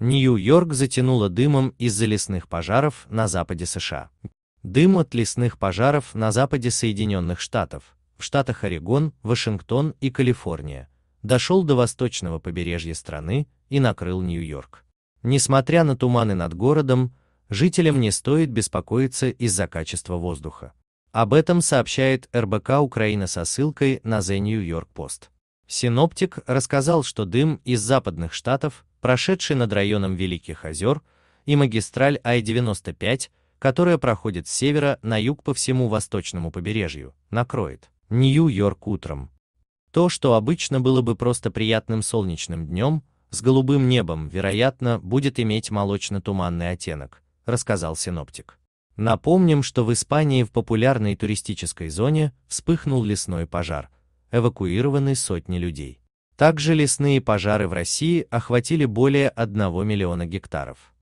Нью-Йорк затянуло дымом из-за лесных пожаров на западе США. Дым от лесных пожаров на западе Соединенных Штатов, в штатах Орегон, Вашингтон и Калифорния, дошел до восточного побережья страны и накрыл Нью-Йорк. Несмотря на туманы над городом, жителям не стоит беспокоиться из-за качества воздуха. Об этом сообщает РБК Украина со ссылкой на The New York Post. Синоптик рассказал, что дым из западных штатов прошедший над районом Великих озер, и магистраль Ай-95, которая проходит с севера на юг по всему восточному побережью, накроет Нью-Йорк утром. То, что обычно было бы просто приятным солнечным днем, с голубым небом, вероятно, будет иметь молочно-туманный оттенок, рассказал синоптик. Напомним, что в Испании в популярной туристической зоне вспыхнул лесной пожар, эвакуированы сотни людей. Также лесные пожары в России охватили более 1 миллиона гектаров.